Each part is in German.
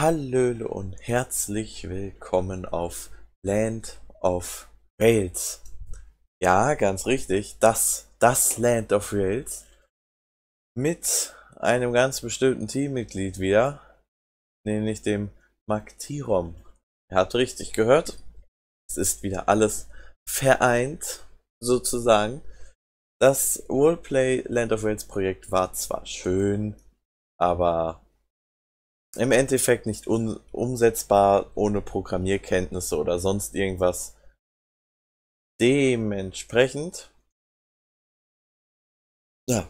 Hallöle und herzlich willkommen auf Land of Wales. Ja, ganz richtig, das, das Land of Wales. Mit einem ganz bestimmten Teammitglied wieder, nämlich dem Maktirom. Er hat richtig gehört, es ist wieder alles vereint, sozusagen. Das Worldplay Land of Wales Projekt war zwar schön, aber im Endeffekt nicht umsetzbar ohne Programmierkenntnisse oder sonst irgendwas. Dementsprechend. Ja.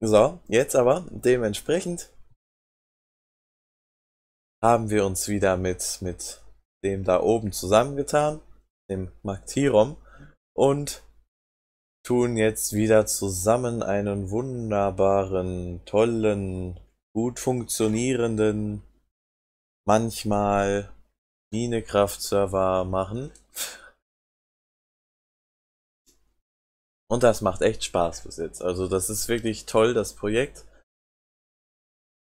So, jetzt aber dementsprechend haben wir uns wieder mit, mit dem da oben zusammengetan, dem Maktirom, und tun jetzt wieder zusammen einen wunderbaren, tollen gut funktionierenden, manchmal Minecraft-Server machen. Und das macht echt Spaß bis jetzt. Also das ist wirklich toll, das Projekt.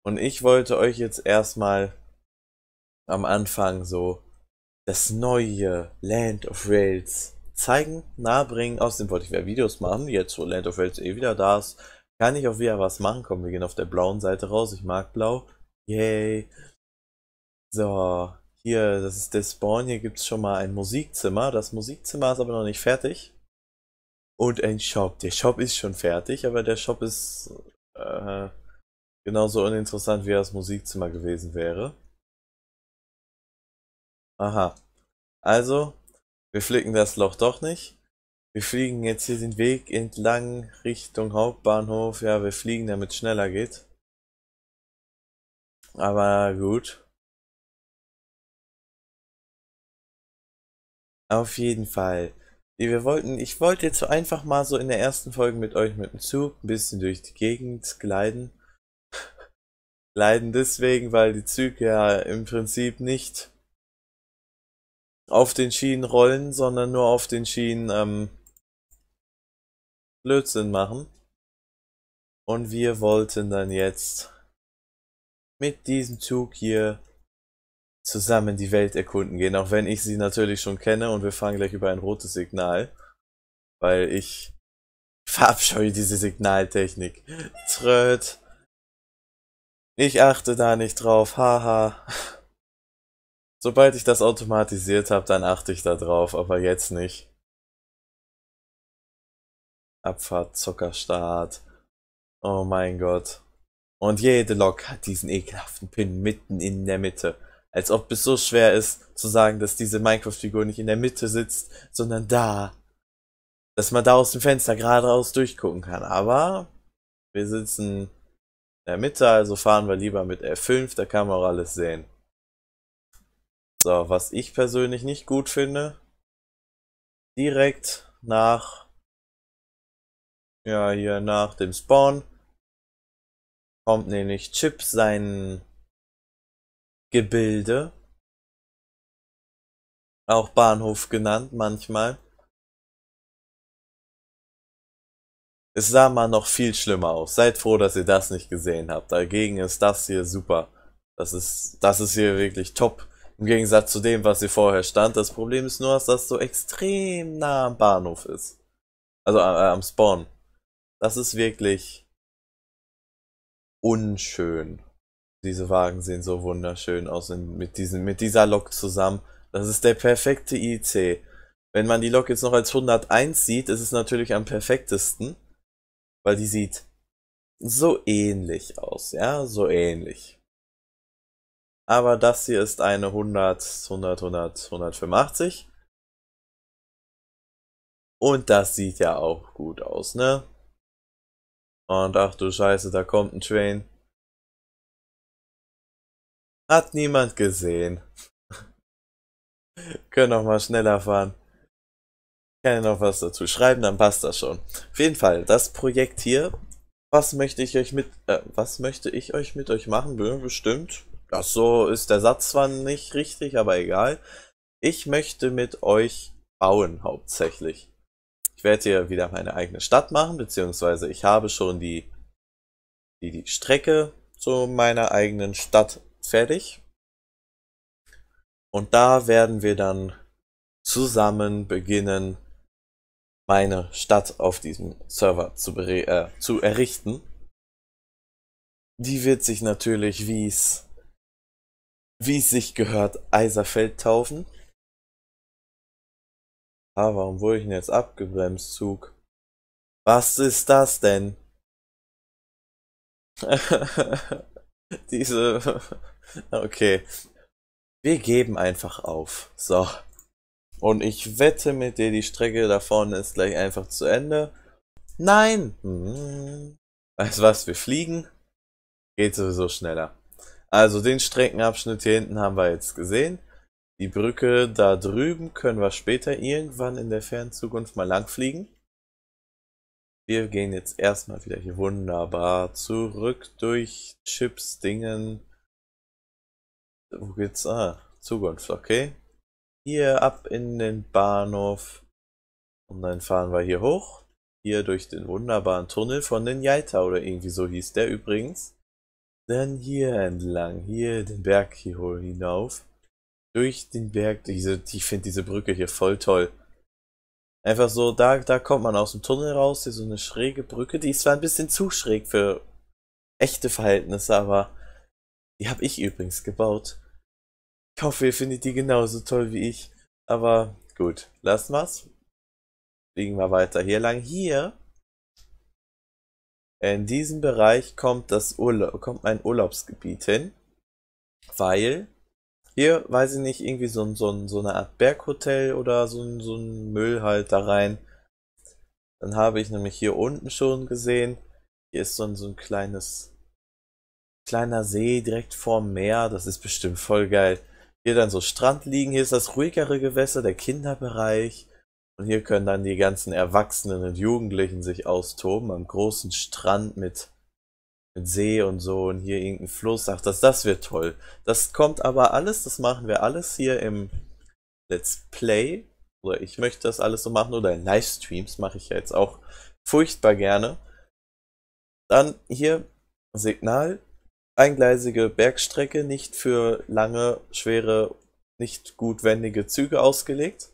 Und ich wollte euch jetzt erstmal am Anfang so das neue Land of Rails zeigen, nahebringen. Außerdem wollte ich wieder Videos machen, jetzt wo Land of Rails eh wieder da ist. Kann ich auch wieder was machen? Komm, wir gehen auf der blauen Seite raus. Ich mag blau. Yay. So, hier, das ist der Spawn. Hier gibt es schon mal ein Musikzimmer. Das Musikzimmer ist aber noch nicht fertig. Und ein Shop. Der Shop ist schon fertig, aber der Shop ist äh, genauso uninteressant, wie das Musikzimmer gewesen wäre. Aha. Also, wir flicken das Loch doch nicht. Wir fliegen jetzt hier den Weg entlang Richtung Hauptbahnhof. Ja, wir fliegen, damit es schneller geht. Aber gut. Auf jeden Fall. Wir wollten, ich wollte jetzt so einfach mal so in der ersten Folge mit euch mit dem Zug ein bisschen durch die Gegend gleiten. gleiten deswegen, weil die Züge ja im Prinzip nicht auf den Schienen rollen, sondern nur auf den Schienen ähm, Blödsinn machen. Und wir wollten dann jetzt mit diesem Zug hier zusammen die Welt erkunden gehen, auch wenn ich sie natürlich schon kenne und wir fahren gleich über ein rotes Signal, weil ich verabscheue diese Signaltechnik. Tröd. Ich achte da nicht drauf, haha. Sobald ich das automatisiert habe, dann achte ich da drauf, aber jetzt nicht. Abfahrt, Zockerstart. Oh mein Gott. Und jede Lok hat diesen ekelhaften Pin mitten in der Mitte. Als ob es so schwer ist, zu sagen, dass diese Minecraft-Figur nicht in der Mitte sitzt, sondern da. Dass man da aus dem Fenster geradeaus durchgucken kann. Aber wir sitzen in der Mitte, also fahren wir lieber mit F5, da kann man auch alles sehen. So, was ich persönlich nicht gut finde, direkt nach ja hier nach dem Spawn kommt nämlich Chip sein Gebilde, auch Bahnhof genannt manchmal. Es sah mal noch viel schlimmer aus. Seid froh, dass ihr das nicht gesehen habt. Dagegen ist das hier super. Das ist, das ist hier wirklich top. Im Gegensatz zu dem, was hier vorher stand. Das Problem ist nur, dass das so extrem nah am Bahnhof ist. Also äh, am Spawn. Das ist wirklich unschön. Diese Wagen sehen so wunderschön aus mit, diesen, mit dieser Lok zusammen. Das ist der perfekte IC. Wenn man die Lok jetzt noch als 101 sieht, ist es natürlich am perfektesten, weil die sieht so ähnlich aus, ja, so ähnlich. Aber das hier ist eine 100, 100, 100, 185. Und das sieht ja auch gut aus, ne? Und ach du Scheiße, da kommt ein Train. Hat niemand gesehen. Können noch mal schneller fahren. Kann ich noch was dazu schreiben, dann passt das schon. Auf jeden Fall, das Projekt hier, was möchte ich euch mit, äh, was möchte ich euch mit euch machen? Bestimmt. Das so ist der Satz zwar nicht richtig, aber egal. Ich möchte mit euch bauen hauptsächlich. Ich werde hier wieder meine eigene Stadt machen, beziehungsweise ich habe schon die, die, die Strecke zu meiner eigenen Stadt fertig. Und da werden wir dann zusammen beginnen, meine Stadt auf diesem Server zu, äh, zu errichten. Die wird sich natürlich, wie es wie es sich gehört, Eiserfeld taufen. Ah, warum wurde ich denn jetzt abgebremst, Zug? Was ist das denn? Diese. okay. Wir geben einfach auf. So. Und ich wette mit dir, die Strecke da vorne ist gleich einfach zu Ende. Nein! Hm. Weißt was? Wir fliegen. Geht sowieso schneller. Also den Streckenabschnitt hier hinten haben wir jetzt gesehen. Die Brücke da drüben können wir später irgendwann in der fernen Zukunft mal langfliegen. Wir gehen jetzt erstmal wieder hier wunderbar zurück durch Chips, Dingen. Wo geht's? Ah, Zukunft, okay. Hier ab in den Bahnhof. Und dann fahren wir hier hoch. Hier durch den wunderbaren Tunnel von den Jaita oder irgendwie so hieß der übrigens. Dann hier entlang, hier den Berg hier hinauf durch den Berg. Diese, ich finde diese Brücke hier voll toll. Einfach so, da, da kommt man aus dem Tunnel raus, hier so eine schräge Brücke. Die ist zwar ein bisschen zu schräg für echte Verhältnisse, aber die habe ich übrigens gebaut. Ich hoffe, ihr findet die genauso toll wie ich. Aber gut, lassen wir's. Fliegen wir weiter hier lang. Hier, in diesem Bereich kommt, das Urla kommt mein Urlaubsgebiet hin, weil hier, weiß ich nicht, irgendwie so, ein, so, ein, so eine Art Berghotel oder so ein, so ein Müll halt da rein. Dann habe ich nämlich hier unten schon gesehen, hier ist so ein, so ein kleines, kleiner See direkt vorm Meer, das ist bestimmt voll geil. Hier dann so Strand liegen, hier ist das ruhigere Gewässer, der Kinderbereich. Und hier können dann die ganzen Erwachsenen und Jugendlichen sich austoben am großen Strand mit mit See und so und hier irgendein Fluss. Ach, das, das wird toll. Das kommt aber alles, das machen wir alles hier im Let's Play. Oder ich möchte das alles so machen. Oder in Livestreams mache ich ja jetzt auch furchtbar gerne. Dann hier Signal. Eingleisige Bergstrecke, nicht für lange, schwere, nicht gut wendige Züge ausgelegt.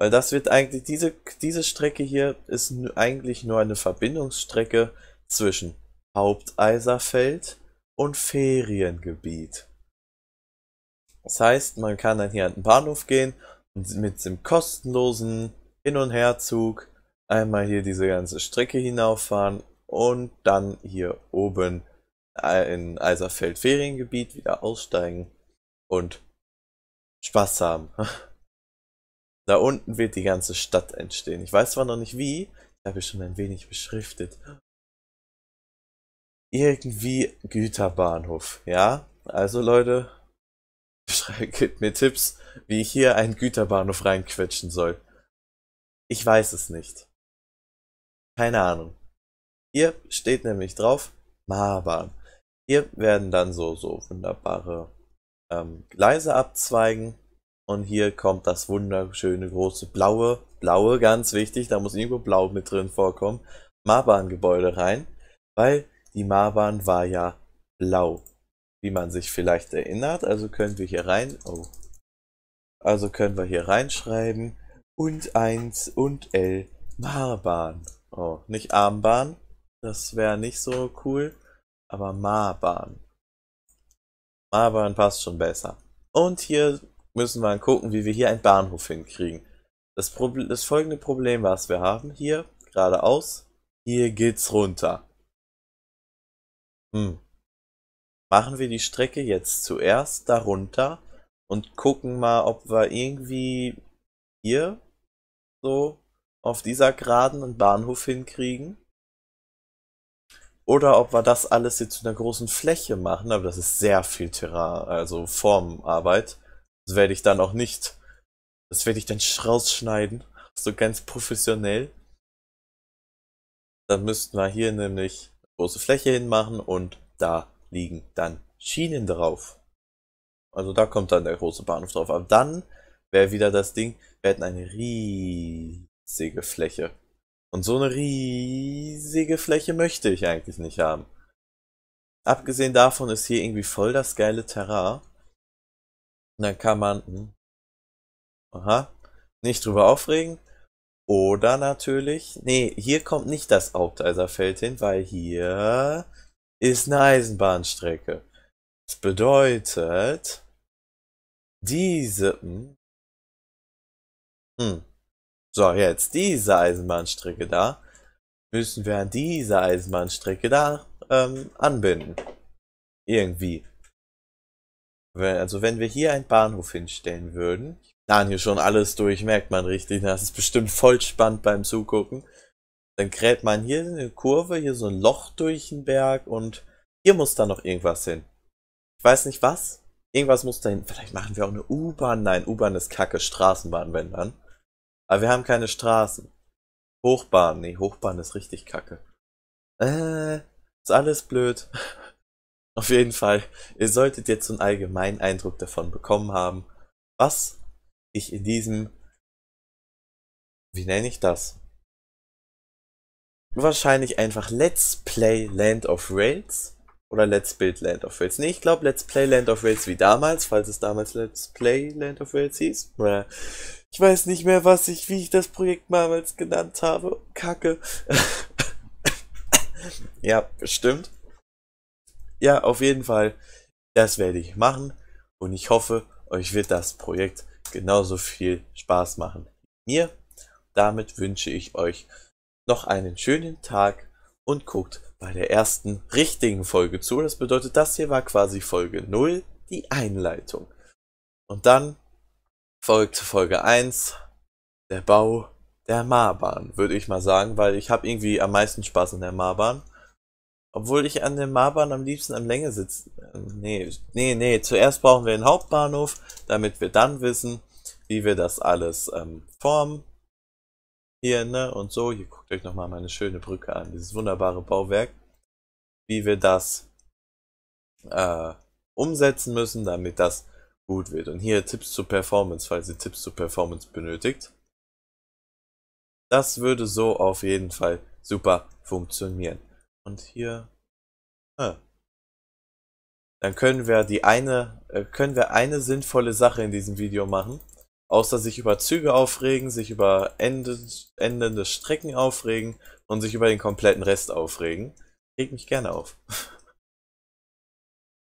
Weil das wird eigentlich, diese, diese Strecke hier ist eigentlich nur eine Verbindungsstrecke zwischen Haupteiserfeld und Feriengebiet. Das heißt, man kann dann hier an den Bahnhof gehen und mit dem kostenlosen Hin- und Herzug einmal hier diese ganze Strecke hinauffahren und dann hier oben äh, in Eiserfeld Feriengebiet wieder aussteigen und Spaß haben. Da unten wird die ganze Stadt entstehen. Ich weiß zwar noch nicht wie, ich habe schon ein wenig beschriftet irgendwie Güterbahnhof, ja? Also Leute, gebt mir Tipps, wie ich hier einen Güterbahnhof reinquetschen soll. Ich weiß es nicht. Keine Ahnung. Hier steht nämlich drauf Marbahn. Hier werden dann so, so wunderbare ähm, Gleise abzweigen. Und hier kommt das wunderschöne große blaue, blaue, ganz wichtig, da muss irgendwo blau mit drin vorkommen, Marbahn-Gebäude rein. Weil die Marbahn war ja blau, wie man sich vielleicht erinnert. Also können wir hier rein. Oh. Also können wir hier reinschreiben. Und 1 und L Marbahn. Oh, nicht Armbahn. Das wäre nicht so cool. Aber Marbahn. Marbahn passt schon besser. Und hier müssen wir gucken, wie wir hier einen Bahnhof hinkriegen. Das, Probl das folgende Problem, was wir haben, hier geradeaus, hier geht's runter. Hm. Machen wir die Strecke jetzt zuerst darunter und gucken mal, ob wir irgendwie hier so auf dieser Geraden einen Bahnhof hinkriegen. Oder ob wir das alles jetzt zu einer großen Fläche machen, aber das ist sehr viel Terrain, also Formarbeit. Das werde ich dann auch nicht, das werde ich dann rausschneiden, so ganz professionell. Dann müssten wir hier nämlich große Fläche hinmachen und da liegen dann Schienen drauf. Also da kommt dann der große Bahnhof drauf. Aber dann wäre wieder das Ding, wir hätten eine riesige Fläche. Und so eine riesige Fläche möchte ich eigentlich nicht haben. Abgesehen davon ist hier irgendwie voll das geile Terrain. Und dann kann man... Hm, aha. Nicht drüber aufregen. Oder natürlich, nee, hier kommt nicht das Haupteiserfeld also hin, weil hier ist eine Eisenbahnstrecke. Das bedeutet, diese, hm. hm, so jetzt diese Eisenbahnstrecke da, müssen wir an diese Eisenbahnstrecke da ähm, anbinden. Irgendwie. Also wenn wir hier einen Bahnhof hinstellen würden, Daniel schon alles durch, merkt man richtig. Das ist bestimmt voll spannend beim Zugucken. Dann gräbt man hier eine Kurve, hier so ein Loch durch den Berg und hier muss da noch irgendwas hin. Ich weiß nicht was. Irgendwas muss da hin. Vielleicht machen wir auch eine U-Bahn. Nein, U-Bahn ist kacke. Straßenbahn, wenn dann. Aber wir haben keine Straßen. Hochbahn. Nee, Hochbahn ist richtig kacke. Äh, ist alles blöd. Auf jeden Fall, ihr solltet jetzt so einen allgemeinen Eindruck davon bekommen haben, was ich in diesem, wie nenne ich das? Wahrscheinlich einfach Let's Play Land of Rails oder Let's Build Land of Rails. Ne, ich glaube Let's Play Land of Rails wie damals, falls es damals Let's Play Land of Rails hieß. Ich weiß nicht mehr, was ich, wie ich das Projekt damals genannt habe. Kacke. ja, bestimmt. Ja, auf jeden Fall. Das werde ich machen und ich hoffe, euch wird das Projekt genauso viel Spaß machen wie mir. Damit wünsche ich euch noch einen schönen Tag und guckt bei der ersten richtigen Folge zu. Das bedeutet, das hier war quasi Folge 0, die Einleitung. Und dann folgt Folge 1, der Bau der Marbahn, würde ich mal sagen, weil ich habe irgendwie am meisten Spaß an der Marbahn. Obwohl ich an der Marbahn am liebsten am Länge sitze. Ähm, nee, nee, nee. Zuerst brauchen wir den Hauptbahnhof, damit wir dann wissen, wie wir das alles ähm, formen. Hier, ne, und so. Hier guckt euch nochmal meine schöne Brücke an. Dieses wunderbare Bauwerk. Wie wir das äh, umsetzen müssen, damit das gut wird. Und hier Tipps zur Performance, falls ihr Tipps zur Performance benötigt. Das würde so auf jeden Fall super funktionieren. Und hier. Ah. Dann können wir die eine, äh, können wir eine sinnvolle Sache in diesem Video machen. Außer sich über Züge aufregen, sich über endende Strecken aufregen und sich über den kompletten Rest aufregen. Reg mich gerne auf.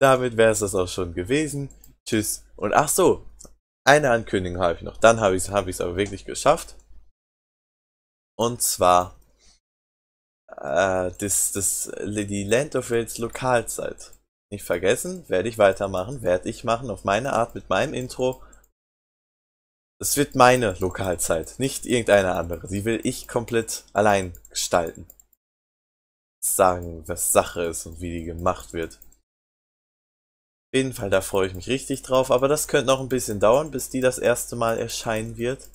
Damit wäre es das auch schon gewesen. Tschüss. Und ach so, eine Ankündigung habe ich noch. Dann habe ich es hab ich's aber wirklich geschafft. Und zwar äh, das, das, die Land of Rails Lokalzeit. Nicht vergessen, werde ich weitermachen, werde ich machen auf meine Art mit meinem Intro. Es wird meine Lokalzeit, nicht irgendeine andere. Die will ich komplett allein gestalten. Sagen, was Sache ist und wie die gemacht wird. Auf jeden Fall, da freue ich mich richtig drauf, aber das könnte noch ein bisschen dauern, bis die das erste Mal erscheinen wird.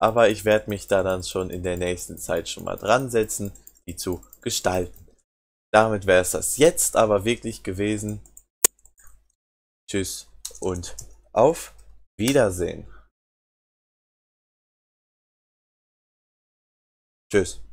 Aber ich werde mich da dann schon in der nächsten Zeit schon mal dran setzen die zu gestalten. Damit wäre es das jetzt aber wirklich gewesen. Tschüss und auf Wiedersehen. Tschüss.